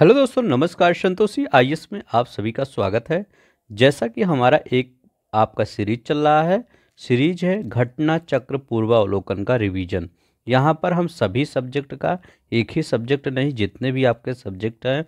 Hello दोस्तों नमस्कार संतोषी आई में आप सभी का स्वागत है जैसा कि हमारा एक आपका सीरीज चल रहा है सीरीज है घटना चक्र पूर्वावलोकन का रिवीजन यहाँ पर हम सभी सब्जेक्ट का एक ही सब्जेक्ट नहीं जितने भी आपके सब्जेक्ट हैं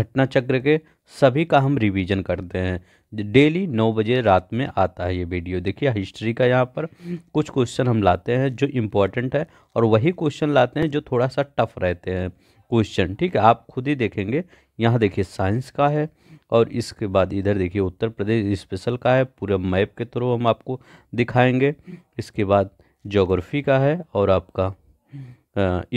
घटना चक्र के सभी का हम रिवीजन करते हैं डेली नौ बजे रात में आता है ये वीडियो देखिए हिस्ट्री का यहाँ पर कुछ क्वेश्चन हम लाते हैं जो इम्पोर्टेंट है और वही क्वेश्चन लाते हैं जो थोड़ा सा टफ रहते हैं क्वेश्चन ठीक है आप खुद ही देखेंगे यहाँ देखिए साइंस का है और इसके बाद इधर देखिए उत्तर प्रदेश स्पेशल का है पूरे मैप के थ्रू हम आपको दिखाएंगे इसके बाद जोग्राफी का है और आपका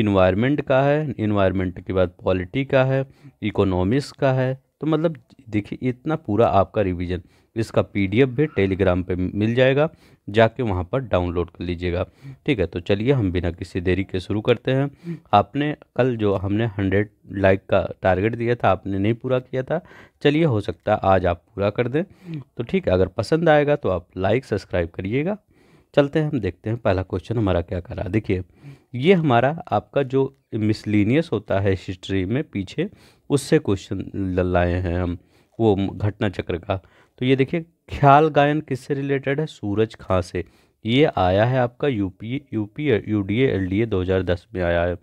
इन्वायरमेंट का है इन्वायरमेंट के बाद पॉलिटी का है इकोनॉमिक्स का है तो मतलब देखिए इतना पूरा आपका रिवीजन इसका पीडीएफ भी टेलीग्राम पे मिल जाएगा जाके वहाँ पर डाउनलोड कर लीजिएगा ठीक है तो चलिए हम बिना किसी देरी के शुरू करते हैं आपने कल जो हमने हंड्रेड लाइक का टारगेट दिया था आपने नहीं पूरा किया था चलिए हो सकता है आज आप पूरा कर दें तो ठीक है अगर पसंद आएगा तो आप लाइक सब्सक्राइब करिएगा चलते हैं हम देखते हैं पहला क्वेश्चन हमारा क्या करा देखिए ये हमारा आपका जो मिसलिनियस होता है हिस्ट्री में पीछे उससे क्वेश्चन लाए हैं हम वो घटना चक्र का तो ये देखिए ख्याल गायन किससे रिलेटेड है सूरज खां से ये आया है आपका यूपी यूपी यूडीए एलडीए 2010 में आया है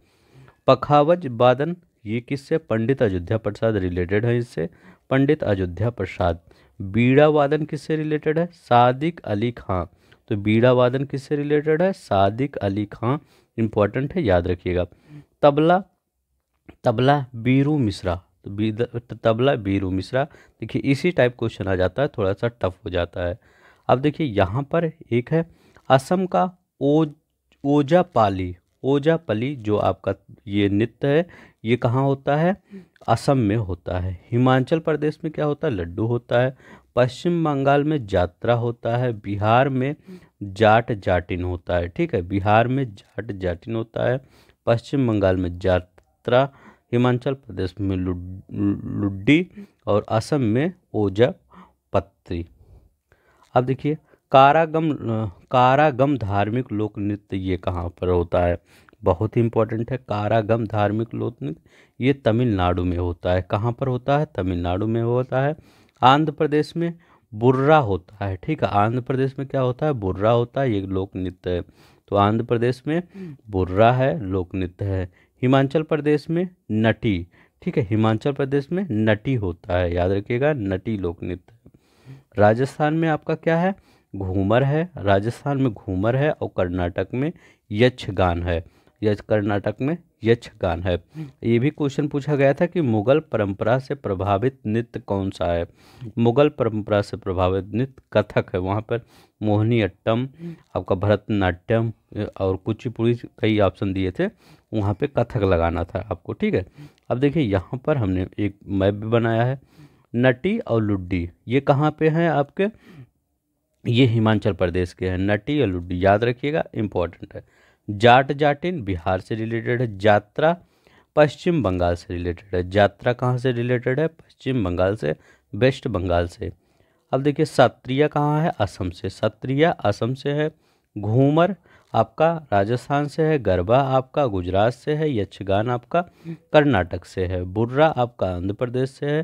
पखावज बादन ये किससे पंडित अयोध्या प्रसाद रिलेटेड है इससे पंडित अयोध्या प्रसाद बीड़ा वादन किससे रिलेटेड है सादिक अली खां तो बीड़ा वादन किससे रिलेटेड है सादिक अली खां इंपॉर्टेंट है याद रखिएगा तबला तबला बीरू मिश्रा तो बी तो तबला बीरू मिश्रा देखिए इसी टाइप क्वेश्चन आ जाता है थोड़ा सा टफ हो जाता है अब देखिए यहाँ पर एक है असम का ओ ओजा पाली ओजा पली जो आपका ये नृत्य है ये कहाँ होता है असम में होता है हिमाचल प्रदेश में क्या होता है लड्डू होता है पश्चिम बंगाल में जात्रा होता है बिहार में जाट जाटिन होता है ठीक है बिहार में जाट जाटिन होता है पश्चिम बंगाल में जात्रा हिमाचल प्रदेश में लुड्डी और असम में ओजा पत्री अब देखिए कारागम कारागम धार्मिक लोक नृत्य ये कहाँ पर होता है बहुत ही इंपॉर्टेंट है कारागम धार्मिक लोक नृत्य ये तमिलनाडु में होता है कहाँ पर होता है तमिलनाडु में होता है आंध्र प्रदेश में बुर्रा होता है ठीक है आंध्र प्रदेश में क्या होता है बुर्रा होता है ये लोक नृत्य है तो आंध्र प्रदेश में बुर्रा है लोक नृत्य है हिमाचल प्रदेश में नटी ठीक है हिमाचल प्रदेश में नटी होता है याद रखिएगा नटी लोक नृत्य राजस्थान में आपका क्या है घूमर है राजस्थान में घूमर है और कर्नाटक में यक्षगान है यक्ष कर्नाटक में यक्षगान है ये भी क्वेश्चन पूछा गया था कि मुगल परंपरा से प्रभावित नृत्य कौन सा है मुगल परंपरा से प्रभावित नृत्य कथक है वहाँ पर मोहनी अट्टम आपका भरतनाट्यम और कुचिपुड़ी कई ऑप्शन दिए थे वहाँ पे कथक लगाना था आपको ठीक है अब देखिए यहाँ पर हमने एक मैप भी बनाया है नटी और लुड्डी ये कहाँ पे हैं आपके ये हिमाचल प्रदेश के हैं नटी और लुड्डी याद रखिएगा इम्पॉर्टेंट है जाट जाटिन बिहार से रिलेटेड है यात्रा पश्चिम बंगाल से रिलेटेड है यात्रा कहाँ से रिलेटेड है पश्चिम बंगाल से वेस्ट बंगाल से अब देखिए सत्रिया कहाँ है असम से सत्रिया असम से है घूमर आपका राजस्थान से है गरबा आपका गुजरात से है यक्षगान आपका कर्नाटक से है बुर्रा आपका आंध्र प्रदेश से है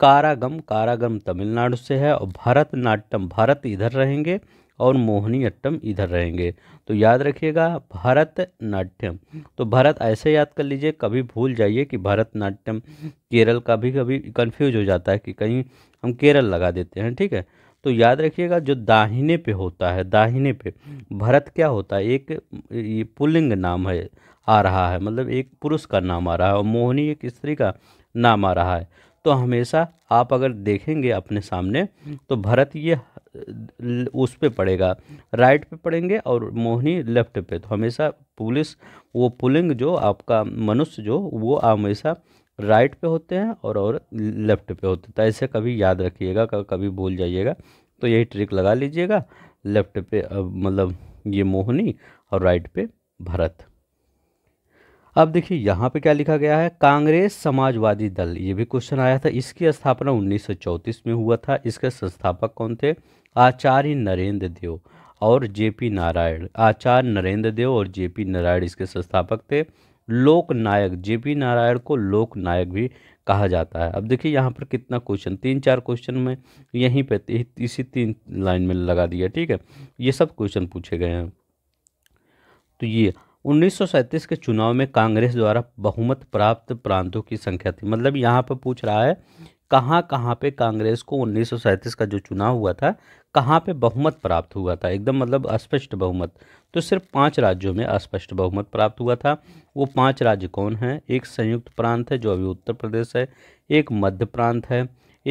कारागम कारागम तमिलनाडु से है और भरतनाट्यम भारत इधर रहेंगे और मोहनी अट्टम इधर रहेंगे तो याद रखिएगा भरतनाट्यम तो भारत ऐसे याद कर लीजिए कभी भूल जाइए कि भरतनाट्यम केरल का भी कभी कन्फ्यूज हो जाता है कि कहीं हम केरल लगा देते हैं ठीक है तो याद रखिएगा जो दाहिने पे होता है दाहिने पे भरत क्या होता है एक ये पुलिंग नाम है आ रहा है मतलब एक पुरुष का नाम आ रहा है और मोहनी एक स्त्री का नाम आ रहा है तो हमेशा आप अगर देखेंगे अपने सामने तो भरत ये उस पे पड़ेगा राइट पे पड़ेंगे और मोहनी लेफ्ट पे तो हमेशा पुलिस वो पुलिंग जो आपका मनुष्य जो वो हमेशा राइट पे होते हैं और औरत लेफ्ट पे होते हैं तो ऐसे कभी याद रखिएगा कभी भूल जाइएगा तो यही ट्रिक लगा लीजिएगा लेफ्ट पे मतलब ये मोहनी और राइट पे भरत अब देखिए यहाँ पे क्या लिखा गया है कांग्रेस समाजवादी दल ये भी क्वेश्चन आया था इसकी स्थापना 1934 में हुआ था इसके संस्थापक कौन थे आचार्य नरेंद्र देव और जेपी नारायण आचार्य नरेंद्र देव और जेपी नारायण इसके संस्थापक थे लोक नायक जे पी नारायण को लोक नायक भी कहा जाता है अब देखिए यहाँ पर कितना क्वेश्चन तीन चार क्वेश्चन में यहीं पे इसी तीन लाइन में लगा दिया ठीक है ये सब क्वेश्चन पूछे गए हैं तो ये उन्नीस के चुनाव में कांग्रेस द्वारा बहुमत प्राप्त प्रांतों की संख्या थी मतलब यहाँ पर पूछ रहा है कहाँ कहाँ पे कांग्रेस को उन्नीस का जो चुनाव हुआ था कहाँ पे बहुमत प्राप्त हुआ था एकदम मतलब अस्पष्ट बहुमत तो सिर्फ पांच राज्यों में अस्पष्ट बहुमत प्राप्त हुआ था वो पांच राज्य कौन हैं एक संयुक्त प्रांत है जो अभी उत्तर प्रदेश है एक मध्य प्रांत है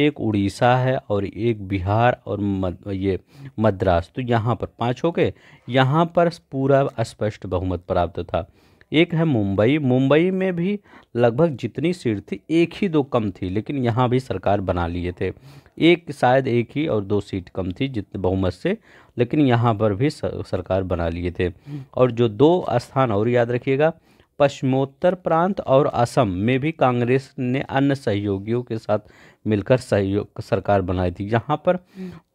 एक उड़ीसा है और एक बिहार और मद, ये मद्रास तो यहाँ पर पाँच हो गए यहाँ पर पूरा अस्पष्ट बहुमत प्राप्त था एक है मुंबई मुंबई में भी लगभग जितनी सीट थी एक ही दो कम थी लेकिन यहाँ भी सरकार बना लिए थे एक शायद एक ही और दो सीट कम थी जितने बहुमत से लेकिन यहाँ पर भी सरकार बना लिए थे और जो दो स्थान और याद रखिएगा पश्चिमोत्तर प्रांत और असम में भी कांग्रेस ने अन्य सहयोगियों के साथ मिलकर सहयोग सरकार बनाई थी यहाँ पर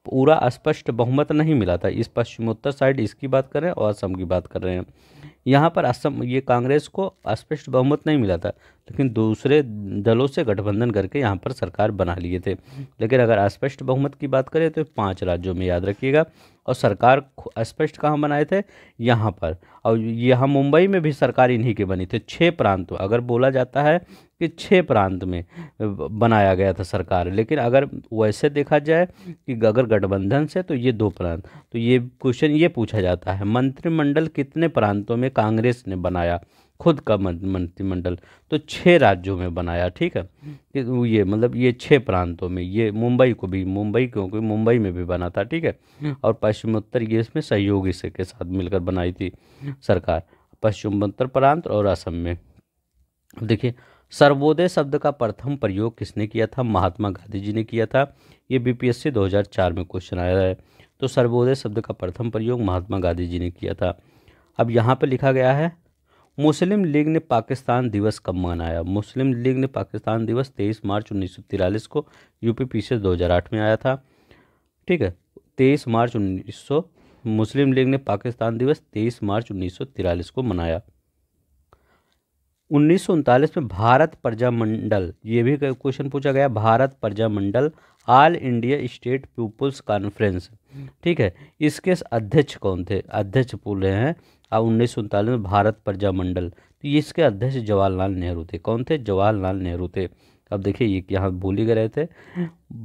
पूरा स्पष्ट बहुमत नहीं मिला था इस पश्चिमोत्तर साइड इसकी बात कर रहे हैं और असम की बात कर रहे हैं यहाँ पर असम ये कांग्रेस को स्पष्ट बहुमत नहीं मिला था लेकिन दूसरे दलों से गठबंधन करके यहाँ पर सरकार बना लिए थे लेकिन अगर अस्पष्ट बहुमत की बात करें तो पांच राज्यों में याद रखिएगा और सरकार स्पष्ट कहाँ बनाए थे यहाँ पर और यहाँ मुंबई में भी सरकार इन्हीं के बनी थी छः प्रांत अगर बोला जाता है कि छः प्रांत में बनाया गया था सरकार लेकिन अगर वैसे देखा जाए कि अगर गठबंधन से तो ये दो प्रांत तो ये क्वेश्चन ये पूछा जाता है मंत्रिमंडल कितने प्रांतों में कांग्रेस ने बनाया खुद का मंत्रिमंडल तो छः राज्यों में बनाया ठीक है ये मतलब ये छः प्रांतों में ये मुंबई को भी मुंबई क्योंकि मुंबई में भी बना था ठीक है और पश्चिमोत्तर ये इसमें सहयोगी से के साथ मिलकर बनाई थी सरकार पश्चिमोत्तर प्रांत और असम में देखिए सर्वोदय शब्द का प्रथम प्रयोग किसने किया था महात्मा गांधी जी ने किया था ये बीपीएससी 2004 में क्वेश्चन आया है तो सर्वोदय शब्द का प्रथम प्रयोग महात्मा गांधी जी ने किया था अब यहाँ पर लिखा गया है मुस्लिम लीग ने पाकिस्तान दिवस कब मनाया मुस्लिम लीग ने पाकिस्तान दिवस 23 मार्च उन्नीस को यूपी पीछे 2008 में आया था ठीक है 23 मार्च 1900 मुस्लिम लीग ने पाकिस्तान दिवस 23 मार्च उन्नीस को मनाया उन्नीस में भारत प्रजा मंडल ये भी क्वेश्चन पूछा गया Bharat Praja Mandal all India state people's conference ठीक है इसके अध्यक्ष कौन थे अध्यक्ष पूरे हैं और उन्नीस में भारत प्रजामंडल तो ये इसके अध्यक्ष जवाहरलाल नेहरू थे कौन थे जवाहरलाल नेहरू थे अब देखिए ये यहाँ भूल ही गए थे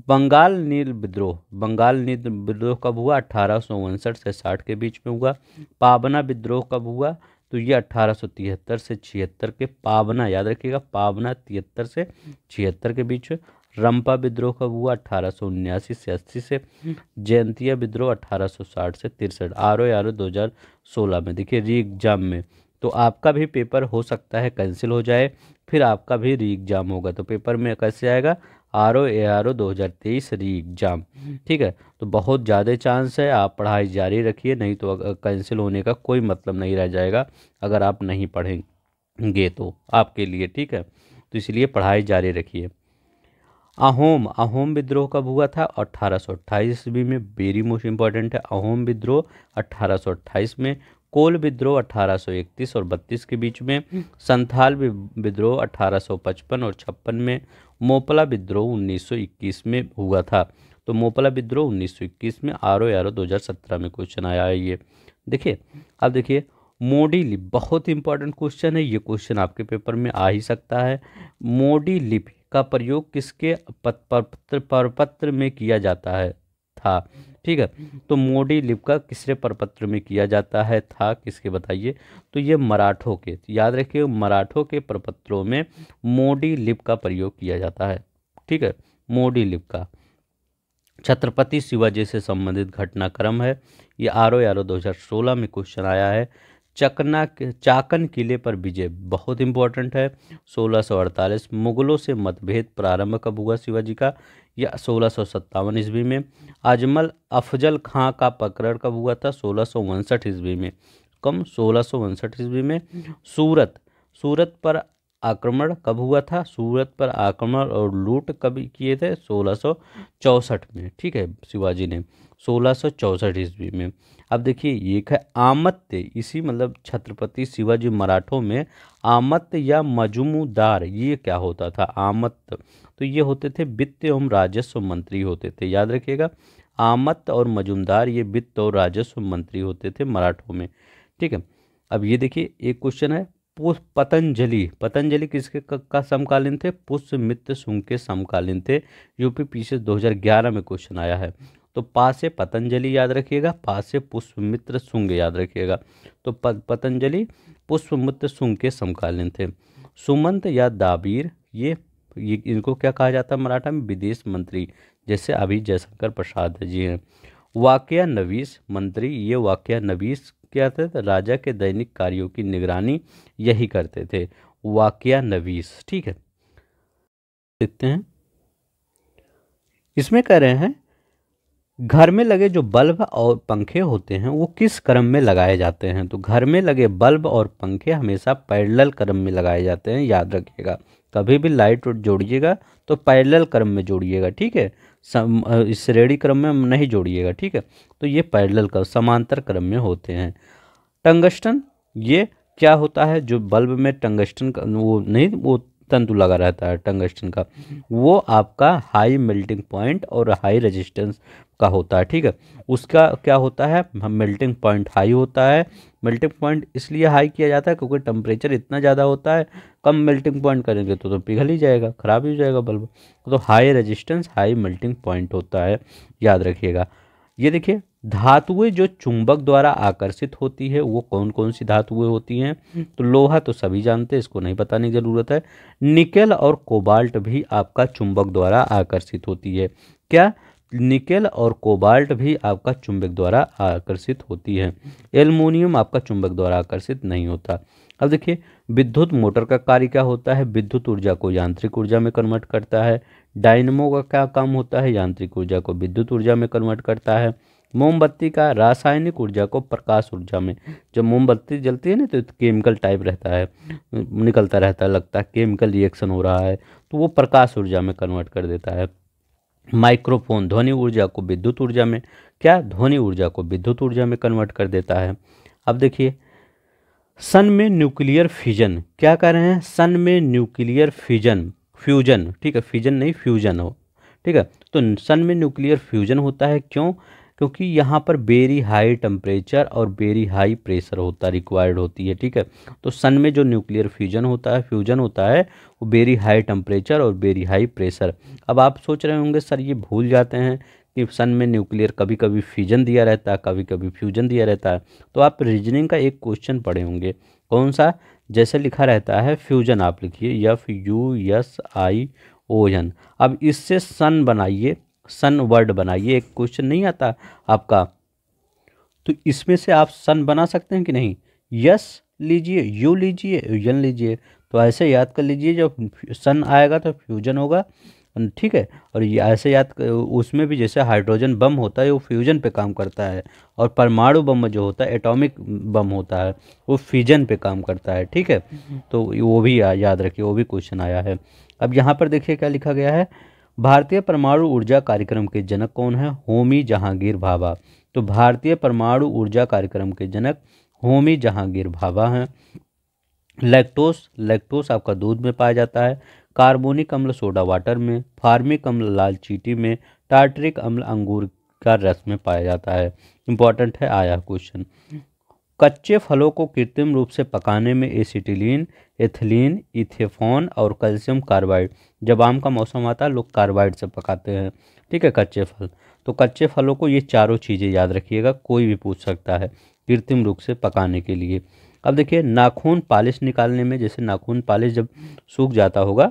बंगाल नील विद्रोह बंगाल नील विद्रोह कब हुआ अठारह से साठ के बीच में हुआ पावना विद्रोह कब हुआ तो ये अट्ठारह से छिहत्तर के पावना याद रखिएगा पावना तिहत्तर से छिहत्तर के बीच रंपा विद्रोह कब हुआ अट्ठारह सौ उन्यासी से अस्सी से हम्म। जयंतिया विद्रोह अट्ठारह सौ साठ से तिरसठ आर ओ आर ओ दो हज़ार सोलह में देखिए री एग्ज़ाम में तो आपका भी पेपर हो सकता है कैंसिल हो जाए फिर आपका भी री एग्ज़ाम होगा तो पेपर में कैसे आएगा R O A R O दो हज़ार तेईस री एग्ज़ाम हम्म। ठीक है तो बहुत ज़्यादा चांस है आप पढ़ाई जारी रखिए नहीं तो कैंसिल होने का कोई मतलब नहीं रह जाएगा अगर आप नहीं पढ़ेंगे तो आपके लिए ठीक है तो इसलिए पढ़ाई जारी रखिए अहोम अहोम विद्रोह कब हुआ था अठारह सौ अट्ठाईस ईस्वी में वेरी मोस्ट इंपॉर्टेंट है अहोम विद्रोह अट्ठारह सौ अट्ठाईस में कोल विद्रोह 1831 और 32 के बीच में संथाल विद्रोह 1855 और छप्पन में मोपला विद्रोह 1921 में हुआ था तो मोपला विद्रोह 1921 में आर ओ आर दो में क्वेश्चन आया है ये देखिए अब देखिए मोडी लिप बहुत इंपॉर्टेंट क्वेश्चन है ये क्वेश्चन आपके पेपर में आ ही सकता है मोडी लिप का प्रयोग किसके परपत्र परपत्र में किया जाता है था ठीक है तो मोडी लिप का किसरे परपत्र में किया जाता है था किसके बताइए तो ये मराठों के याद रखिए मराठों के प्रपत्रों में मोडी लिप का प्रयोग किया जाता है ठीक है मोडी लिप का छत्रपति शिवाजी से संबंधित घटनाक्रम है ये आर ओ आर ओ दो में क्वेश्चन आया है चकना चाकन किले पर विजय बहुत इंपॉर्टेंट है 1648 मुगलों से मतभेद प्रारंभ कब हुआ शिवाजी का या सोलह सौ ईस्वी में अजमल अफजल खां का पकड़ कब हुआ था सोलह सौ ईस्वी में कम सोलह सौ ईस्वी में सूरत सूरत पर आक्रमण कब हुआ था सूरत पर आक्रमण और लूट कब किए थे सोलह में ठीक है शिवाजी ने सोलह सौ ईस्वी में अब देखिए ये है आमत्य इसी मतलब छत्रपति शिवाजी मराठों में आमत्य या मजुमदार ये क्या होता था आमत्य तो ये होते थे वित्त एवं राजस्व मंत्री होते थे याद रखिएगा आमत और मजुमदार ये वित्त और राजस्व मंत्री होते थे मराठों में ठीक है अब ये देखिए एक क्वेश्चन है पुष्प पतंजलि पतंजलि किसके का समकालीन थे पुष्यमित्र सुंग के समकालीन थे यूपी पी 2011 में क्वेश्चन आया है तो पा से पतंजलि याद रखिएगा पा से पुष्पमित्र सुंग याद रखिएगा तो पतंजलि पुष्पमित्र सुंग के समकालीन थे सुमंत या दाबीर ये ये इनको क्या कहा जाता है मराठा में विदेश मंत्री जैसे अभी जयशंकर प्रसाद जी हैं वाक़ नवीस मंत्री ये वाक्या नवीस क्या थे तो राजा के दैनिक कार्यों की निगरानी यही करते थे वाकया नवीस ठीक है देखते हैं इसमें कह रहे हैं घर में लगे जो बल्ब और पंखे होते हैं वो किस क्रम में लगाए जाते हैं तो घर में लगे बल्ब और पंखे हमेशा पैडल क्रम में लगाए जाते हैं याद रखिएगा कभी भी लाइट जोड़िएगा तो पैरेलल क्रम में जोड़िएगा ठीक है इस श्रेणी क्रम में नहीं जोड़िएगा ठीक है तो ये पैरेलल क्रम समांतर क्रम में होते हैं टंगस्टन ये क्या होता है जो बल्ब में टंगस्टन का वो नहीं वो तंतु लगा रहता है टंगस्टन का वो आपका हाई मेल्टिंग पॉइंट और हाई रेजिस्टेंस का होता है ठीक है उसका क्या होता है मेल्टिंग पॉइंट हाई होता है मेल्टिंग पॉइंट इसलिए हाई किया जाता है क्योंकि टेम्परेचर इतना ज़्यादा होता है कम मेल्टिंग पॉइंट करेंगे तो तो पिघल ही जाएगा ख़राब ही हो जाएगा बल्ब तो high resistance high melting point होता है याद रखिएगा ये देखिए धातुएं जो चुंबक द्वारा आकर्षित होती है वो कौन कौन सी धातुएं होती हैं तो लोहा तो सभी जानते हैं इसको नहीं बताने की ज़रूरत है निकेल और कोबाल्ट भी आपका चुंबक द्वारा आकर्षित होती है क्या निकेल और कोबाल्ट भी आपका चुंबक द्वारा आकर्षित होती है एलमोनियम आपका चुंबक द्वारा आकर्षित नहीं होता अब देखिए विद्युत मोटर का कार्य क्या होता है विद्युत ऊर्जा को यांत्रिक ऊर्जा में कन्वर्ट करता है डायनमो का क्या काम होता है यांत्रिक ऊर्जा को विद्युत ऊर्जा में कन्वर्ट करता है मोमबत्ती का रासायनिक ऊर्जा को प्रकाश ऊर्जा में जब मोमबत्ती जलती है ना तो केमिकल टाइप रहता है निकलता रहता है लगता है केमिकल रिएक्शन हो रहा है तो वो प्रकाश ऊर्जा में कन्वर्ट कर देता है माइक्रोफोन ध्वनि ऊर्जा को विद्युत ऊर्जा में क्या ध्वनि ऊर्जा को विद्युत ऊर्जा में कन्वर्ट कर देता है अब देखिए सन में न्यूक्लियर फ्यूजन क्या कह रहे हैं सन में न्यूक्लियर फ्यूजन फ्यूजन ठीक है फ्यूजन नहीं फ्यूजन हो ठीक है तो सन में न्यूक्लियर फ्यूजन होता है क्यों क्योंकि यहाँ पर वेरी हाई टेम्परेचर और वेरी हाई प्रेशर होता रिक्वायर्ड होती है ठीक है तो सन में जो न्यूक्लियर फ्यूजन होता है फ्यूजन होता है वो वेरी हाई टेम्परेचर और वेरी हाई प्रेशर अब आप सोच रहे होंगे सर ये भूल जाते हैं कि सन में न्यूक्लियर कभी कभी फ्यूजन दिया रहता है कभी कभी फ्यूजन दिया रहता है तो आप रीजनिंग का एक क्वेश्चन पढ़े होंगे कौन सा जैसे लिखा रहता है फ्यूजन आप लिखिए F U S I O N अब इससे सन बनाइए सन वर्ड बनाइए एक क्वेश्चन नहीं आता आपका तो इसमें से आप सन बना सकते हैं कि नहीं यस लीजिए यू लीजिए यन लीजिए तो ऐसे याद कर लीजिए जब सन आएगा तो फ्यूजन होगा ठीक है और ये ऐसे याद उसमें भी जैसे हाइड्रोजन बम होता है वो फ्यूजन पे काम करता है और परमाणु बम जो होता है एटॉमिक बम होता है वो फ्यूजन पे काम करता है ठीक है हम्म। तो वो भी याद रखिए वो भी क्वेश्चन आया है अब यहाँ पर देखिए क्या लिखा गया है भारतीय परमाणु ऊर्जा कार्यक्रम के जनक कौन है होमी जहांगीर भाभा तो भारतीय परमाणु ऊर्जा कार्यक्रम के जनक होमी जहांगीर भाभा हैं लैक्टोस लैक्टोस आपका दूध में पाया जाता है कार्बोनिक अम्ल सोडा वाटर में फार्मिक अम्ल लाल चीटी में टार्टरिक अम्ल अंगूर का रस में पाया जाता है इंपॉर्टेंट है आया क्वेश्चन कच्चे फलों को कृत्रिम रूप से पकाने में एसिटिलीन एथिलीन इथेफोन और कैल्शियम कार्बाइड जब आम का मौसम आता है लोग कार्बाइड से पकाते हैं ठीक है कच्चे फल तो कच्चे फलों को ये चारों चीज़ें याद रखिएगा कोई भी पूछ सकता है कृत्रिम रूप से पकाने के लिए अब देखिए नाखून पालिश निकालने में जैसे नाखून पालिश जब सूख जाता होगा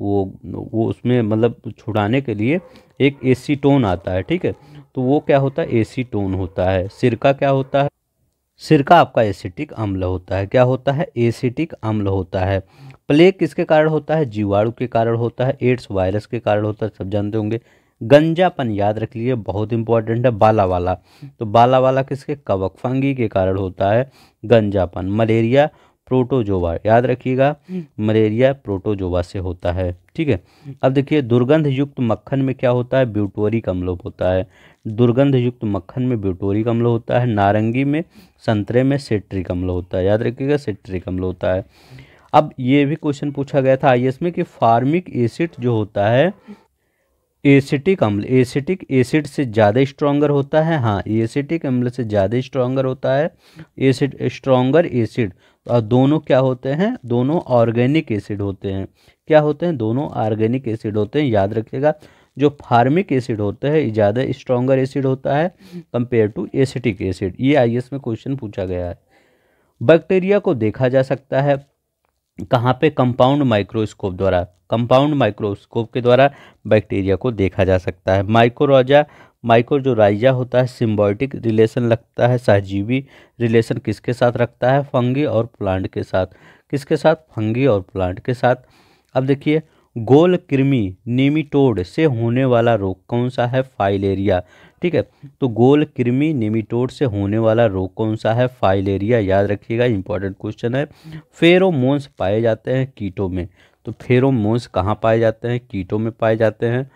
वो वो उसमें मतलब छुड़ाने के लिए एक एसीटोन आता है ठीक है तो वो क्या होता है एसीटोन होता है सिरका क्या होता है सिरका आपका एसिटिक अम्ल होता है क्या होता है एसिटिक अम्ल होता है प्लेग किसके कारण होता है जीवाणु के कारण होता है एड्स वायरस के कारण होता है सब जानते होंगे गंजापन याद रख लीजिए बहुत इंपॉर्टेंट है बाला वाला तो बाला वाला किसके कवक फंगी के कारण होता है गंजापन मलेरिया प्रोटोजोवा याद रखिएगा हम्म। मलेरिया प्रोटोजोवा से होता है ठीक है अब देखिए दुर्गंध युक्त मक्खन में क्या होता है ब्यूटोरिक अम्ल होता है दुर्गंध युक्त मक्खन में ब्यूटोरिक अम्ल होता है नारंगी में संतरे में सेट्रिक अम्ल होता है याद रखिएगा सेट्रिक अम्ल होता है अब ये भी क्वेश्चन पूछा गया था आई में कि फार्मिक एसिड जो होता है एसिटिक अम्ल एसिटिक एसिड से ज़्यादा स्ट्रॉन्गर होता है हाँ एसिटिक अम्ल से ज़्यादा स्ट्रॉन्गर होता है एसिड स्ट्रॉन्गर एसिड और दोनों क्या होते हैं दोनों ऑर्गेनिक एसिड होते हैं क्या होते हैं दोनों ऑर्गेनिक एसिड होते हैं याद रखिएगा जो फार्मिक एसिड होता है ज़्यादा स्ट्रॉन्गर एसिड होता है कंपेयर टू एसिटिक एसिड ये आई में क्वेश्चन पूछा गया है बैक्टीरिया को देखा जा सकता है कहाँ पे कंपाउंड माइक्रोस्कोप द्वारा कंपाउंड माइक्रोस्कोप के द्वारा बैक्टीरिया को देखा जा सकता है माइक्रोजा माइक्रोजोराइजा राइजा होता है सिम्बॉटिक रिलेशन लगता है सहजीवी रिलेशन किसके साथ रखता है फंगी और प्लांट के साथ किसके साथ फंगी और प्लांट के साथ अब देखिए गोल कृमि नेमिटोड से होने वाला रोग कौन सा है फाइलेरिया ठीक है तो गोल कृमि नेमिटोड से होने वाला रोग कौन सा है फाइलेरिया याद रखिएगा इंपॉर्टेंट क्वेश्चन है फेरोमोन्स पाए जाते हैं कीटों में तो फेरोमोन्स कहाँ पाए जाते हैं कीटों में पाए जाते हैं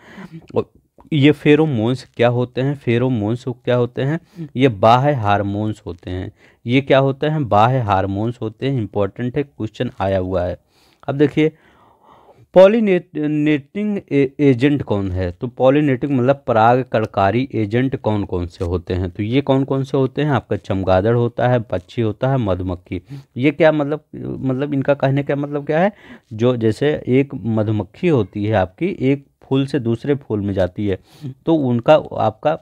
और ये फेरोमोन्स क्या होते हैं फेरोमोन्स क्या होते हैं ये बाह्य हारमोन्स होते हैं ये क्या होते हैं बाह्य हारमोन्स होते हैं इंपॉर्टेंट है क्वेश्चन आया हुआ है अब देखिए पॉलीनेटिंग एजेंट कौन है तो पॉलीनेटिंग मतलब पराग कड़कारी एजेंट कौन कौन से होते हैं तो ये कौन कौन से होते हैं आपका चमगादड़ होता है पक्षी होता है मधुमक्खी ये क्या मतलब मतलब इनका कहने का मतलब क्या है जो जैसे एक मधुमक्खी होती है आपकी एक फूल से दूसरे फूल में जाती है तो उनका आपका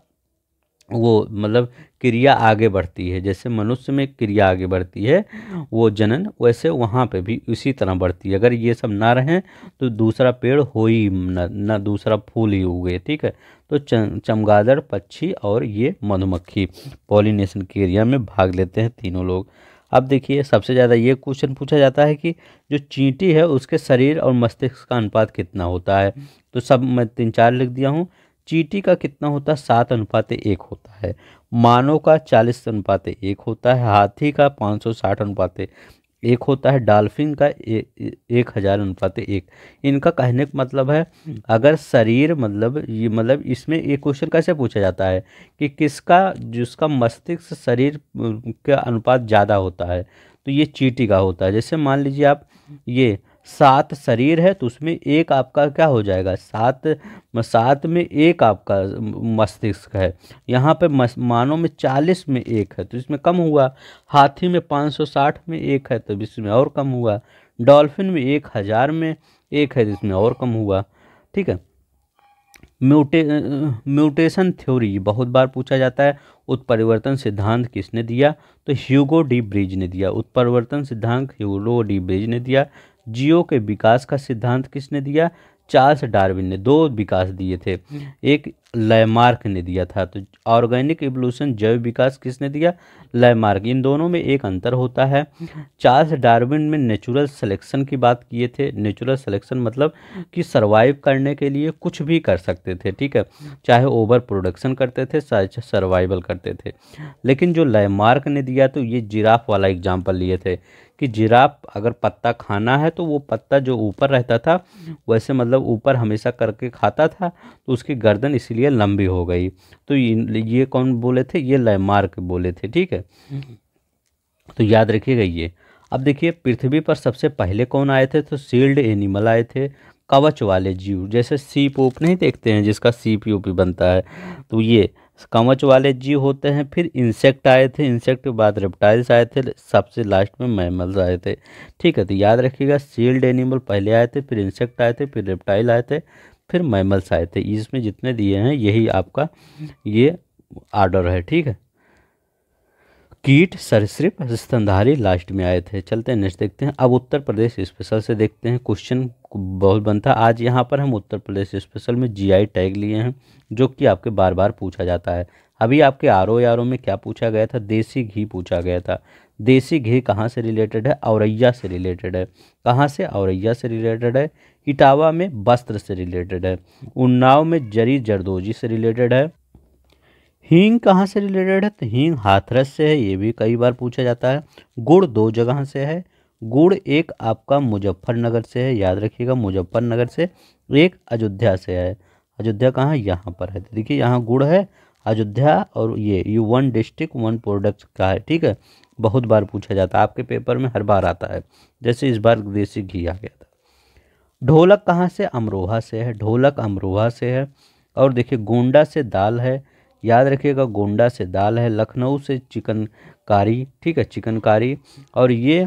वो मतलब क्रिया आगे बढ़ती है जैसे मनुष्य में क्रिया आगे बढ़ती है वो जनन वैसे वहाँ पे भी उसी तरह बढ़ती है अगर ये सब ना रहें तो दूसरा पेड़ हो ही न ना दूसरा फूल ही उगे ठीक है तो चमगादड़ पक्षी और ये मधुमक्खी पॉलिनेशन की एरिया में भाग लेते हैं तीनों लोग अब देखिए सबसे ज़्यादा ये क्वेश्चन पूछा जाता है कि जो चींटी है उसके शरीर और मस्तिष्क का अनुपात कितना होता है तो सब मैं तीन चार लिख दिया हूँ चीटी का कितना होता है सात अनुपात एक होता है मानव का चालीस अनुपात एक होता है हाथी का पाँच सौ साठ अनुपात एक होता है डॉल्फिन का ए, एक हज़ार अनुपात एक इनका कहने का मतलब है अगर शरीर मतलब ये मतलब इसमें ये क्वेश्चन कैसे पूछा जाता है कि किसका जिसका मस्तिष्क शरीर का अनुपात ज़्यादा होता है तो ये चीटी का होता है जैसे मान लीजिए आप ये सात शरीर है तो उसमें एक आपका क्या हो जाएगा सात सात में एक आपका मस्तिष्क है यहाँ पे मानव में चालीस में एक है तो इसमें कम हुआ हाथी में पाँच सौ साठ में एक है तो इसमें और कम हुआ डॉल्फिन में एक हज़ार में एक है जिसमें तो और कम हुआ ठीक है म्यूटे म्यूटेशन थ्योरी बहुत बार पूछा जाता है उत्परिवर्तन सिद्धांत किसने दिया तो ह्यूगो डी ब्रिज ने दिया उत्परिवर्तन सिद्धांत ह्यूगो डी ब्रिज ने दिया जियो के विकास का सिद्धांत किसने दिया चार्ल्स डार्विन ने दो विकास दिए थे एक लयमार्क ने दिया था तो ऑर्गेनिक इवोल्यूशन जैव विकास किसने दिया लयमार्क इन दोनों में एक अंतर होता है चार्ल्स डार्विन में नेचुरल सिलेक्शन की बात किए थे नेचुरल सिलेक्शन मतलब कि सरवाइव करने के लिए कुछ भी कर सकते थे ठीक है चाहे ओवर प्रोडक्शन करते थे सर्वाइवल करते थे लेकिन जो लयमार्क ने दिया तो ये जिराफ वाला एग्जाम्पल लिए थे कि जिराफ अगर पत्ता खाना है तो वो पत्ता जो ऊपर रहता था वैसे मतलब ऊपर हमेशा करके खाता था तो उसकी गर्दन इसलिए लंबी हो गई तो ये, ये कौन बोले थे ये लैमार्क बोले थे ठीक है तो याद रखिएगा ये अब देखिए पृथ्वी पर सबसे पहले कौन आए थे तो सील्ड एनिमल आए थे कवच वाले जीव जैसे सीप ओप नहीं देखते हैं जिसका सीप यूपी बनता है तो ये कवच वाले जीव होते हैं फिर इंसेक्ट आए थे इंसेक्ट के बाद रेप्टाइल्स आए थे सबसे लास्ट में मैमल्स आए थे ठीक है तो याद रखिएगा सील्ड एनिमल पहले आए थे फिर इंसेक्ट आए थे फिर रेप्टाइल आए थे फिर मैमल्स आए थे इसमें जितने दिए हैं यही आपका ये आर्डर है ठीक है कीट सरसृप स्तनधारी लास्ट में आए थे चलते हैं नेक्स्ट देखते हैं अब उत्तर प्रदेश स्पेशल से देखते हैं क्वेश्चन बहुत बनता है आज यहाँ पर हम उत्तर प्रदेश स्पेशल में जीआई टैग लिए हैं जो कि आपके बार बार पूछा जाता है अभी आपके आर ओ आर ओ में क्या पूछा गया था देसी घी पूछा गया था देसी घी कहाँ से रिलेटेड है औरैया से रिलेटेड है कहाँ से औरैया से रिलेटेड है इटावा में वस्त्र से रिलेटेड है उन्नाव में जरी जरदोजी से रिलेटेड है हींग कहाँ से रिलेटेड है तो हींग हाथरस से है ये भी कई बार पूछा जाता है गुड़ दो जगह से है गुड़ एक आपका मुजफ्फरनगर से है याद रखिएगा मुजफ्फरनगर से एक अयोध्या से है अयोध्या कहाँ है यहाँ पर है तो देखिए यहाँ गुड़ है अयोध्या और ये यू वन डिस्ट्रिक्ट वन प्रोडक्ट का है ठीक है बहुत बार पूछा जाता है आपके पेपर में हर बार आता है जैसे इस बार देसी घी आ गया था ढोलक कहाँ से अमरोहा से है ढोलक अमरोहा से है और देखिए गोंडा से दाल है याद रखिएगा गोंडा से दाल है लखनऊ से चिकनकारी ठीक है चिकनकारी और ये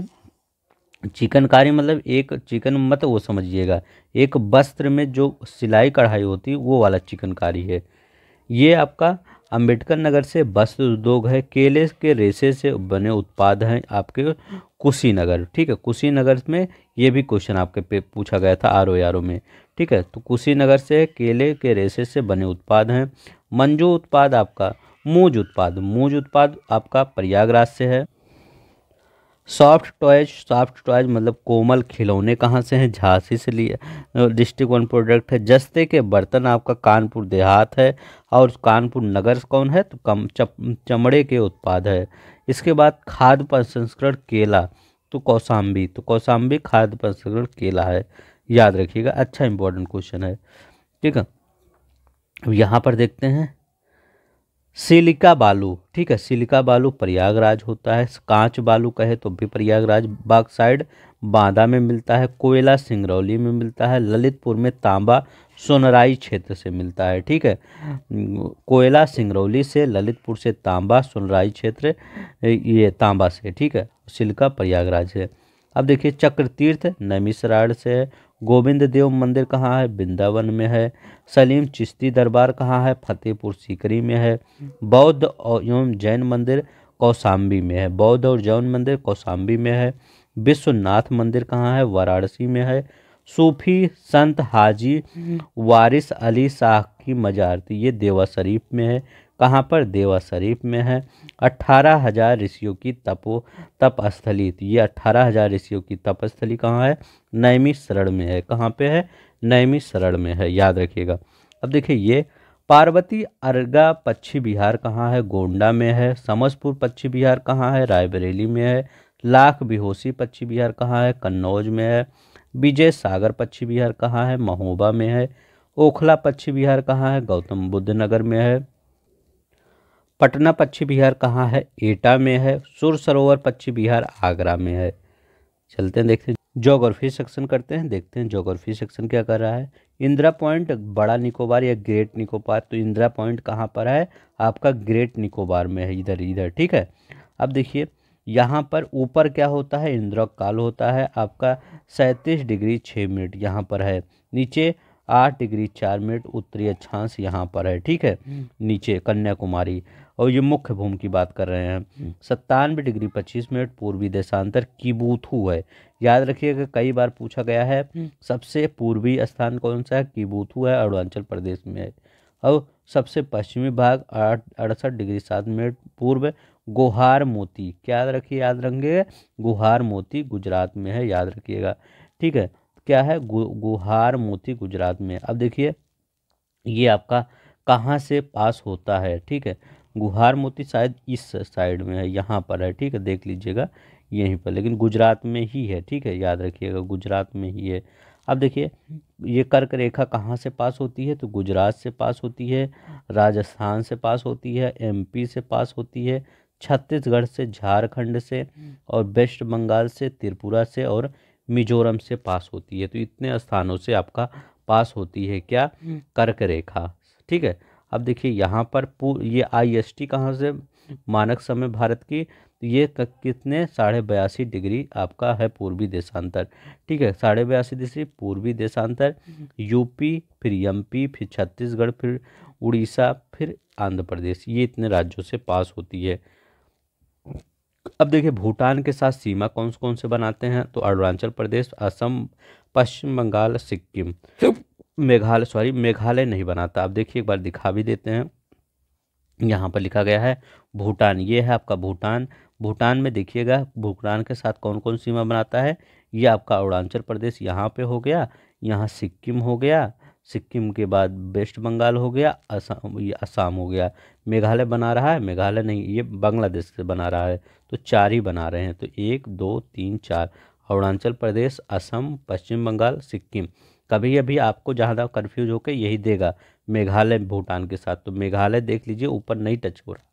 चिकनकारी मतलब एक चिकन मत वो समझिएगा एक वस्त्र में जो सिलाई कढ़ाई होती वो वाला चिकनकारी है ये आपका अंबेडकर नगर से वस्त्र उद्योग है केले के रेशे से बने उत्पाद हैं आपके कुशीनगर ठीक है कुशीनगर में ये भी क्वेश्चन आपके पे पूछा गया था आर ओ में ठीक है तो कुशीनगर से केले के रेशे से बने उत्पाद हैं मंजो उत्पाद आपका मूज उत्पाद मूज उत्पाद आपका प्रयागराज से है सॉफ्ट टॉयज सॉफ्ट टॉयज मतलब कोमल खिलौने कहाँ से हैं झांसी से लिए डिस्ट्रिक्ट वन प्रोडक्ट है जस्ते के बर्तन आपका कानपुर देहात है और कानपुर नगर कौन है तो कम चमड़े के उत्पाद है इसके बाद खाद्य प्रसंस्करण केला तो कौसाम्बी तो कौसाम्बी खाद्य प्रसंस्करण केला है याद रखिएगा अच्छा इंपॉर्टेंट क्वेश्चन है ठीक है अब यहाँ पर देखते हैं सिलिका बालू ठीक है सिलिका बालू प्रयागराज होता है कांच बालू कहे तो भी प्रयागराज बागसाइड बांदा में मिलता है कोयला सिंगरौली में मिलता है ललितपुर में तांबा सोनराई क्षेत्र से मिलता है ठीक है कोयला सिंगरौली से ललितपुर से तांबा सोनराई क्षेत्र ये तांबा से ठीक है सिलका प्रयागराज से अब देखिए चक्र तीर्थ नैमिसराण से है गोविंद देव मंदिर कहाँ है वृंदावन में है सलीम चिश्ती दरबार कहाँ है फतेहपुर सीकरी में है बौद्ध एवं जैन मंदिर कौसाम्बी में है बौद्ध और जैन मंदिर कौसाम्बी में है विश्वनाथ मंदिर कहाँ है वाराणसी में है सूफी संत हाजी हम्म। वारिस अली शाह की मजारती ये देवा शरीफ में है कहाँ पर देवा शरीफ में है अट्ठारह हज़ार ऋषियों की तपो तपस्थली ये अट्ठारह हज़ार ऋषियों की तपस्थली कहाँ है नैमी शरण में है कहाँ पे है नैमी शरण में है याद रखिएगा अब देखिए ये पार्वती अर्गा पक्षी बिहार कहाँ है गोंडा में है समझपुर पक्षी बिहार कहाँ है रायबरेली में है लाख बिहोसी पक्षी बिहार कहाँ है कन्नौज में है विजय सागर पक्षी बिहार कहाँ है महोबा में है ओखला पक्षी बिहार कहाँ है गौतम बुद्ध नगर में है पटना पक्षी बिहार कहाँ है एटा में है सुर सरोवर पक्षी बिहार आगरा में है चलते हैं देखते हैं जोग्राफी सेक्शन करते हैं देखते हैं जोग्राफी सेक्शन क्या कर रहा है इंदिरा पॉइंट बड़ा निकोबार या ग्रेट निकोबार तो इंदिरा पॉइंट कहाँ पर है आपका ग्रेट निकोबार में है इधर इधर ठीक है अब देखिए यहाँ पर ऊपर क्या होता है इंदिरा काल होता है आपका सैंतीस डिग्री छः मिनट यहाँ पर है नीचे आठ डिग्री चार मिनट उत्तरी अक्षांश यहाँ पर है ठीक है हम्म। नीचे कन्याकुमारी और ये मुख्य भूमि की बात कर रहे हैं हम्म। सत्तानवे डिग्री पच्चीस मिनट पूर्वी देशांतर कीबूथू है याद कि कई बार पूछा गया है हम्म। सबसे पूर्वी स्थान कौन सा है कीबूथू है अरुणाचल प्रदेश में है और सबसे पश्चिमी भाग आठ अड़सठ डिग्री सात मिनट पूर्व गुहार मोती क्या याद रखिए याद रखेंगे गुहार मोती गुजरात में है याद रखिएगा ठीक है क्या है गु, गुहार मोती गुजरात में अब देखिए ये आपका कहाँ से पास होता है ठीक है गुहार मोती शायद इस साइड में है यहाँ पर है ठीक है देख लीजिएगा यहीं पर लेकिन गुजरात में ही है ठीक है याद रखिएगा गुजरात में ही है अब देखिए ये कर्क रेखा कहाँ से पास होती है तो गुजरात से पास होती है राजस्थान से पास होती है एमपी से पास होती है छत्तीसगढ़ से झारखंड से और वेस्ट बंगाल से त्रिपुरा से और मिजोरम से पास होती है तो इतने स्थानों से आपका पास होती है क्या हम्म। कर्क रेखा ठीक है अब देखिए यहाँ पर ये आई एस टी कहाँ से मानक समय भारत की तो ये कितने साढ़े बयासी डिग्री आपका है पूर्वी देशांतर ठीक है साढ़े बयासी डिग्री पूर्वी देशांतर यूपी फिर पी फिर छत्तीसगढ़ फिर उड़ीसा फिर आंध्र प्रदेश ये इतने राज्यों से पास होती है अब देखिए भूटान के साथ सीमा कौन कौन से बनाते हैं तो अरुणाचल प्रदेश असम पश्चिम बंगाल सिक्किम मेघालय सॉरी मेघालय नहीं बनाता आप देखिए एक बार दिखा भी देते हैं यहाँ पर लिखा गया है भूटान ये है आपका भूटान भूटान में देखिएगा भूटान के साथ कौन कौन सीमा बनाता है ये आपका अरुणाचल प्रदेश यहाँ पे हो गया यहाँ सिक्किम हो गया सिक्किम के बाद वेस्ट बंगाल हो गया असम ये असम हो गया मेघालय बना रहा है मेघालय नहीं ये बांग्लादेश से बना रहा है तो चार ही बना रहे हैं तो एक दो तीन चार अरुणाचल प्रदेश असम पश्चिम बंगाल सिक्किम कभी अभी आपको जहाँ तक कन्फ्यूज होकर यही देगा मेघालय भूटान के साथ तो मेघालय देख लीजिए ऊपर नहीं टच हो रहा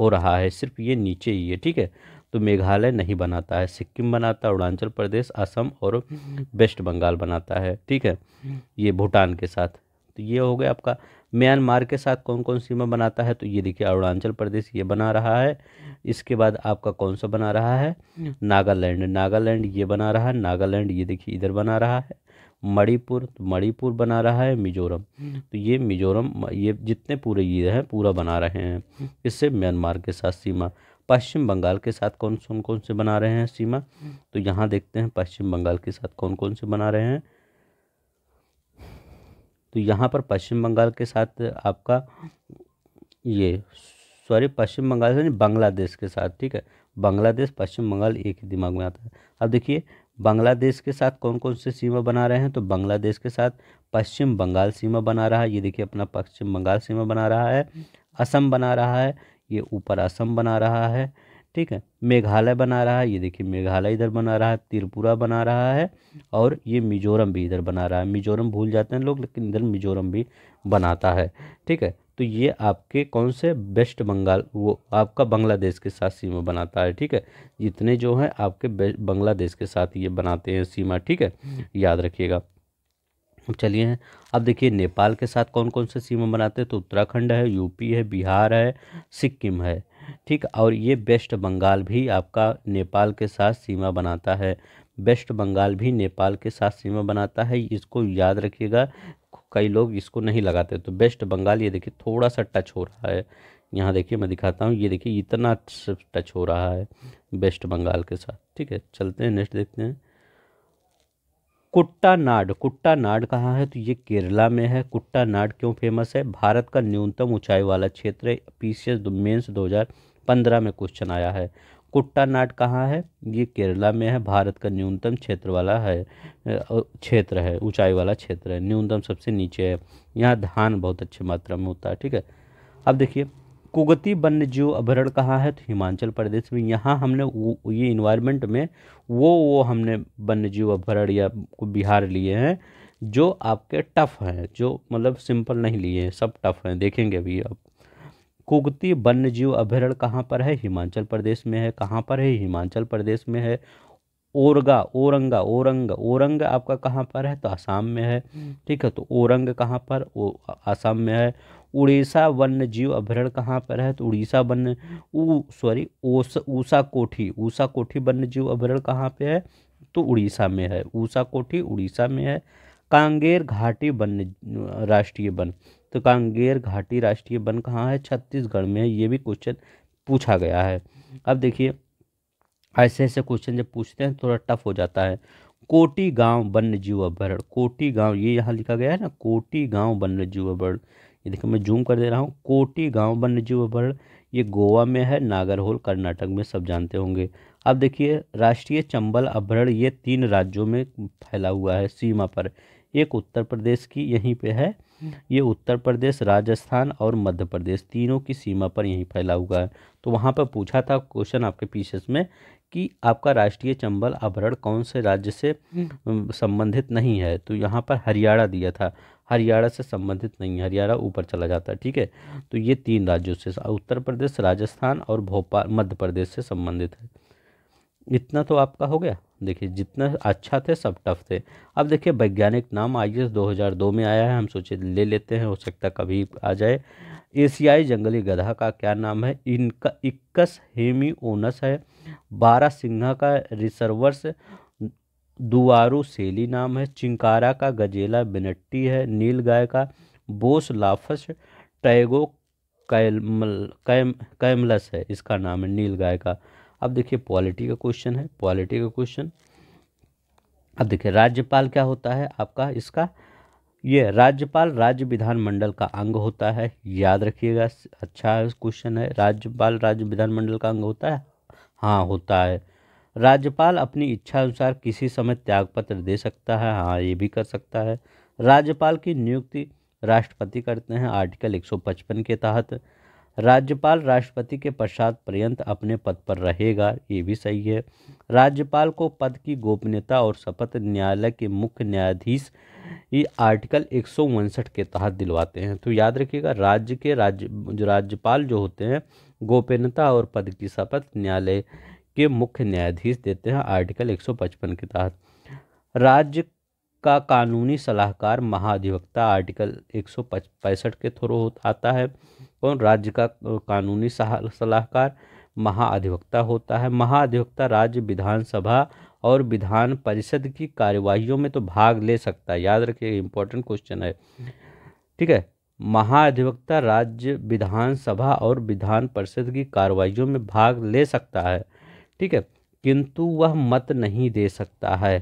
हो रहा है सिर्फ ये नीचे ही है ठीक है तो मेघालय नहीं बनाता है सिक्किम बनाता है अरुणाचल प्रदेश असम और वेस्ट बंगाल बनाता है ठीक है ये भूटान के साथ तो ये हो गया आपका म्यांमार के साथ कौन कौन सीमा बनाता है तो ये देखिए अरुणाचल प्रदेश ये बना रहा है इसके बाद आपका कौन सा बना रहा है हम्म। नागालैंड नागालैंड ये बना रहा है नागालैंड ये देखिए इधर बना रहा है मणिपुर तो मणिपुर बना रहा है मिजोरम हम्म। तो ये मिजोरम ये जितने पूरे ये हैं पूरा बना रहे हैं हम्म। इससे म्यांमार के साथ सीमा पश्चिम बंगाल के साथ कौन कौन कौन से बना रहे हैं सीमा हम्म। तो यहाँ देखते हैं पश्चिम बंगाल के साथ कौन कौन से बना रहे हैं तो यहाँ पर पश्चिम बंगाल के साथ आपका ये सॉरी पश्चिम बंगाल से नहीं बांग्लादेश के साथ ठीक है बांग्लादेश पश्चिम बंगाल एक ही दिमाग में आता है अब देखिए बांग्लादेश के साथ कौन कौन से सीमा बना रहे हैं तो बांग्लादेश के साथ पश्चिम बंगाल सीमा बना रहा है ये देखिए अपना पश्चिम बंगाल सीमा बना रहा है असम बना रहा है ये ऊपर असम बना रहा है ठीक है मेघालय बना रहा है ये देखिए मेघालय इधर बना रहा है त्रिपुरा बना रहा है और ये मिजोरम भी इधर बना रहा है मिजोरम भूल जाते हैं लोग लेकिन इधर मिजोरम भी बनाता है ठीक है तो ये आपके कौन से वेस्ट बंगाल वो आपका बांग्लादेश के साथ सीमा बनाता है ठीक है जितने जो हैं आपके बांग्लादेश के साथ ये बनाते हैं सीमा ठीक है हम्म। याद रखिएगा चलिए अब देखिए नेपाल के साथ कौन कौन से सीमा बनाते हैं तो उत्तराखंड है यूपी है बिहार है सिक्किम है ठीक और ये वेस्ट बंगाल भी आपका नेपाल के साथ सीमा बनाता है वेस्ट बंगाल भी नेपाल के साथ सीमा बनाता है इसको याद रखिएगा कई लोग इसको नहीं लगाते तो बेस्ट बंगाल ये देखिए थोड़ा सा टच हो रहा है यहाँ देखिए मैं दिखाता हूँ ये देखिए इतना टच हो रहा है बेस्ट बंगाल के साथ ठीक है चलते हैं नेक्स्ट देखते हैं कुट्टा नाड कुट्टा नाड कहाँ है तो ये केरला में है कुट्टा नाड क्यों फेमस है भारत का न्यूनतम ऊंचाई वाला क्षेत्र पीसीएस मेंस दो में क्वेश्चन आया है नाट कहाँ है ये केरला में है भारत का न्यूनतम क्षेत्र वाला है क्षेत्र है ऊंचाई वाला क्षेत्र है न्यूनतम सबसे नीचे है यहाँ धान बहुत अच्छी मात्रा में होता है ठीक है अब देखिए कुगती वन्य जीव अभ्यारण्य कहाँ है तो हिमाचल प्रदेश में यहाँ हमने ये इन्वायरमेंट में वो वो हमने वन्य जीव अभ्यारण्य या बिहार लिए हैं जो आपके टफ हैं जो मतलब सिंपल नहीं लिए हैं सब टफ हैं देखेंगे अभी आप कुगती वन्य जीव अभ्यारण्य कहाँ पर है हिमाचल प्रदेश में है कहाँ पर है हिमाचल प्रदेश में है ओरगा ओरंगा ओरंग ओरंग आपका कहाँ पर है तो आसाम में है हम्म। ठीक है तो ओरंग कहाँ पर ओ आसाम में है उड़ीसा वन्य जीव अभ्यारण्य कहाँ पर है तो उड़ीसा वन्य ऊ सॉरी ओस ऊषा कोठी ऊषा कोठी वन्य जीव अभ्यारण्य कहाँ पर है तो उड़ीसा में है ऊषा कोठी उड़ीसा में है कांगेर घाटी वन्य राष्ट्रीय वन तो कांगेर घाटी राष्ट्रीय वन कहाँ है छत्तीसगढ़ में है ये भी क्वेश्चन पूछा गया है अब देखिए ऐसे ऐसे क्वेश्चन जब पूछते हैं थोड़ा टफ हो जाता है कोटी गांव वन्य जीव अभ्यारण कोटी गांव ये यहाँ लिखा गया है ना कोटी गांव वन्य जीव अभ्यारण ये देखिए मैं जूम कर दे रहा हूँ कोटी गांव वन्य जीव अभ्यारण ये गोवा में है नागरहोल कर्नाटक में सब जानते होंगे अब देखिए राष्ट्रीय चंबल अभ्यारण ये तीन राज्यों में फैला हुआ है सीमा पर एक उत्तर प्रदेश की यहीं पे है ये उत्तर प्रदेश राजस्थान और मध्य प्रदेश तीनों की सीमा पर यहीं फैला हुआ है तो वहाँ पर पूछा था क्वेश्चन आपके पीछे में कि आपका राष्ट्रीय चंबल आभरण कौन से राज्य से हम्म। संबंधित नहीं है तो यहाँ पर हरियाणा दिया था हरियाणा से संबंधित नहीं हरियाणा ऊपर चला जाता है ठीक है तो ये तीन राज्यों से उत्तर प्रदेश राजस्थान और भोपाल मध्य प्रदेश से संबंधित है इतना तो आपका हो गया देखिए जितना अच्छा थे सब टफ थे अब देखिए वैज्ञानिक नाम आई एस दो में आया है हम सोचे ले लेते हैं हो सकता कभी आ जाए एशियाई जंगली गधा का क्या नाम है इनका इक्कस ओनस है बारह सिंघा का रिसर्वर्स दुआरू सेली नाम है चिंकारा का गजेला बिनट्टी है नील गाय का बोस लाफस टैगो कैमल कैम कैमलस है इसका नाम है नील गाय का अब देखिए पॉलिटी का क्वेश्चन है पॉलिटी का क्वेश्चन अब देखिए राज्यपाल क्या होता है आपका इसका ये राज्यपाल राज्य विधानमंडल का अंग होता है याद रखिएगा अच्छा क्वेश्चन है राज्यपाल राज्य विधानमंडल का अंग होता है हाँ होता है राज्यपाल अपनी इच्छा अनुसार किसी समय त्यागपत्र दे सकता है हाँ ये भी कर सकता है राज्यपाल की नियुक्ति राष्ट्रपति करते हैं आर्टिकल 155 के तहत राज्यपाल राष्ट्रपति के पश्चात पर्यंत अपने पद पर रहेगा ये भी सही है राज्यपाल को पद की गोपनीयता और शपथ न्यायालय के मुख्य न्यायाधीश ये आर्टिकल एक के तहत दिलवाते हैं तो याद रखिएगा राज्य के राज्य जो राज्यपाल जो होते हैं गोपनीयता और पद की शपथ न्यायालय के मुख्य न्यायाधीश देते हैं आर्टिकल 155 के तहत राज्य का कानूनी सलाहकार महाधिवक्ता आर्टिकल एक सौ के थ्रू आता है कौन राज्य का कानूनी सलाहकार महाअधिवक्ता होता है महाअधिवक्ता राज्य विधानसभा और विधान परिषद की कार्यवाहियों में तो भाग ले सकता है याद रखिए इंपॉर्टेंट क्वेश्चन है ठीक है महाअधिवक्ता राज्य विधानसभा और विधान परिषद की कार्रवाइयों में भाग ले सकता है ठीक है किंतु वह मत नहीं दे सकता है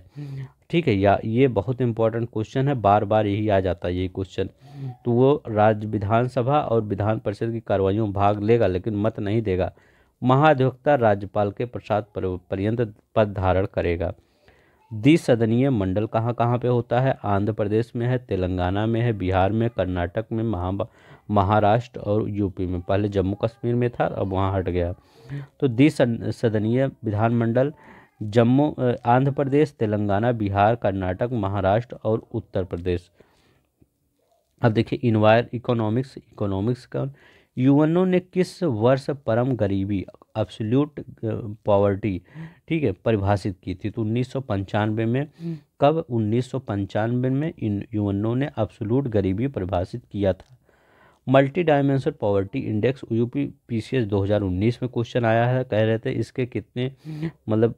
ठीक है या ये बहुत इंपॉर्टेंट क्वेश्चन है बार बार यही आ जाता है यही क्वेश्चन तो वो राज्य विधानसभा और विधान परिषद की कार्रवाई में भाग लेगा लेकिन मत नहीं देगा महाधिवक्ता राज्यपाल के प्रसाद पर्यंत पद धारण करेगा द्विसदनीय मंडल कहाँ कहाँ पे होता है आंध्र प्रदेश में है तेलंगाना में है बिहार में कर्नाटक में महा महाराष्ट्र और यूपी में पहले जम्मू कश्मीर में था अब वहाँ हट गया तो द्विसदनीय विधानमंडल मंडल जम्मू आंध्र प्रदेश तेलंगाना बिहार कर्नाटक महाराष्ट्र और उत्तर प्रदेश अब देखिए इन्वायर इकोनॉमिक्स इकोनॉमिक्स का यूएनओ ने किस वर्ष परम गरीबी एब्सोल्यूट पॉवर्टी ठीक है परिभाषित की थी तो उन्नीस में हम्म। कब उन्नीस में इन यूएनओ ने एब्सोल्यूट गरीबी परिभाषित किया था multi dimension poverty index U P P C S दो हज़ार उन्नीस में क्वेश्चन आया है कह रहे थे इसके कितने मतलब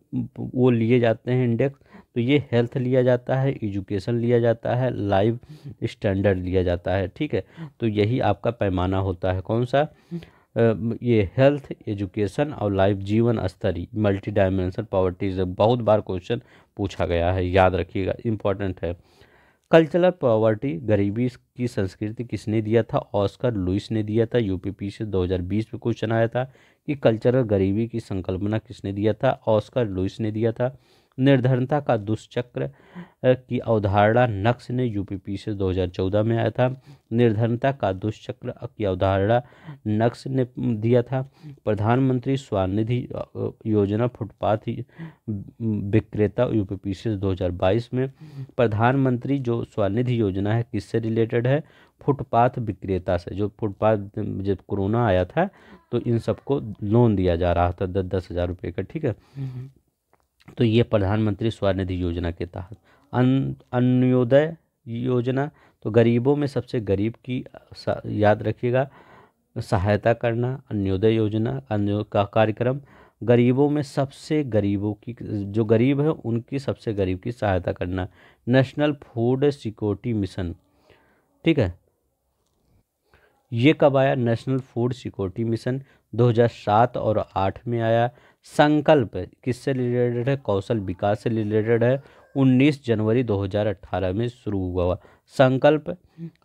वो लिए जाते हैं इंडेक्स तो ये हेल्थ लिया जाता है एजुकेशन लिया जाता है लाइफ स्टैंडर्ड लिया जाता है ठीक है तो यही आपका पैमाना होता है कौन सा ये हेल्थ एजुकेशन और लाइफ जीवन स्तर मल्टी डायमेंशन पॉवर्टी बहुत बार क्वेश्चन पूछा गया है याद रखिएगा इम्पॉर्टेंट है कल्चरल पॉवर्टी गरीबी की संस्कृति किसने दिया था ऑस्कर लुइस ने दिया था यूपीपी से 2020 में क्वेश्चन आया था कि कल्चरल गरीबी की संकल्पना किसने दिया था ऑस्कर लुइस ने दिया था निर्धनता का दुष्चक्र की अवधारणा नक्स ने यूपीपी से 2014 में आया था निर्धनता का दुष्चक्र की अवधारणा नक्स ने दिया था प्रधानमंत्री स्वानिधि योजना फुटपाथ विक्रेता यूपीपी से 2022 में प्रधानमंत्री जो स्वानिधि योजना है किससे रिलेटेड है फुटपाथ विक्रेता से जो फुटपाथ जब कोरोना आया था तो इन सबको लोन दिया जा रहा था दस दस हज़ार रुपये का ठीक है हम्म, हम्म। तो ये प्रधानमंत्री स्वनिधि योजना के तहत अन्योदय योजना तो गरीबों में सबसे गरीब की याद रखिएगा सहायता करना अन्योदय योजना अन्यो का कार्यक्रम गरीबों में सबसे गरीबों की जो गरीब है उनकी सबसे गरीब की सहायता करना नेशनल फूड सिक्योरिटी मिशन ठीक है ये कब आया नेशनल फूड सिक्योरिटी मिशन 2007 और 8 में आया संकल्प किससे रिलेटेड है कौशल विकास से रिलेटेड है 19 जनवरी 2018 में शुरू हुआ हुआ संकल्प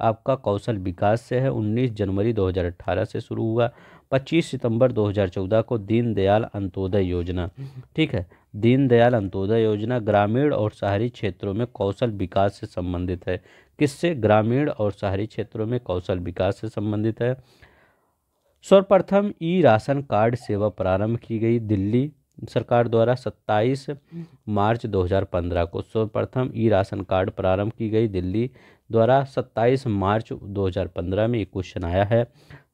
आपका कौशल विकास से है 19 जनवरी 2018 से शुरू हुआ 25 सितंबर 2014 को दीनदयाल अंत्योदय योजना ठीक है दीनदयाल अंत्योदय योजना ग्रामीण और शहरी क्षेत्रों में कौशल विकास से संबंधित है किससे ग्रामीण और शहरी क्षेत्रों में कौशल विकास से संबंधित है सर्वप्रथम ई राशन कार्ड सेवा प्रारंभ की गई दिल्ली सरकार द्वारा 27 मार्च 2015 को सर्वप्रथम ई राशन कार्ड प्रारंभ की गई दिल्ली द्वारा 27 मार्च 2015 में एक क्वेश्चन आया है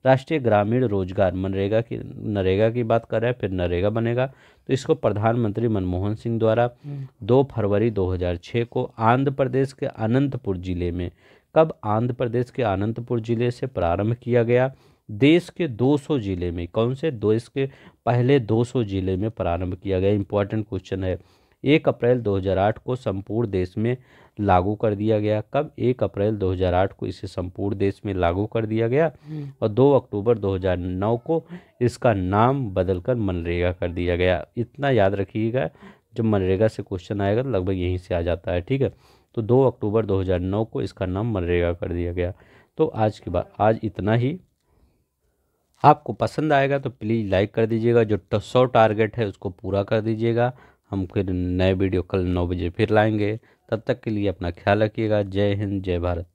राष्ट्रीय ग्रामीण रोजगार मनरेगा की नरेगा की बात कर रहे हैं फिर नरेगा बनेगा तो इसको प्रधानमंत्री मनमोहन सिंह द्वारा 2 फरवरी 2006 को आंध्र प्रदेश के अनंतपुर जिले में कब आंध्र प्रदेश के अनंतपुर जिले से प्रारंभ किया गया देश के 200 ज़िले में कौन से देश के पहले 200 ज़िले में प्रारंभ किया गया इंपॉर्टेंट क्वेश्चन है एक अप्रैल 2008 को संपूर्ण देश में लागू कर दिया गया कब एक अप्रैल 2008 को इसे संपूर्ण देश में लागू कर दिया गया हम्म। और 2 अक्टूबर 2009 को इसका नाम बदलकर मनरेगा कर दिया गया इतना याद रखिएगा जब मनरेगा से क्वेश्चन आएगा तो लगभग यहीं से आ जाता है ठीक है तो 2 अक्टूबर 2009 को इसका नाम मनरेगा कर दिया गया तो आज की बात आज इतना ही आपको पसंद आएगा तो प्लीज़ लाइक कर दीजिएगा जो सौ टारगेट है उसको पूरा कर दीजिएगा हम फिर नए वीडियो कल नौ बजे फिर लाएंगे तब तक के लिए अपना ख्याल रखिएगा जय हिंद जय भारत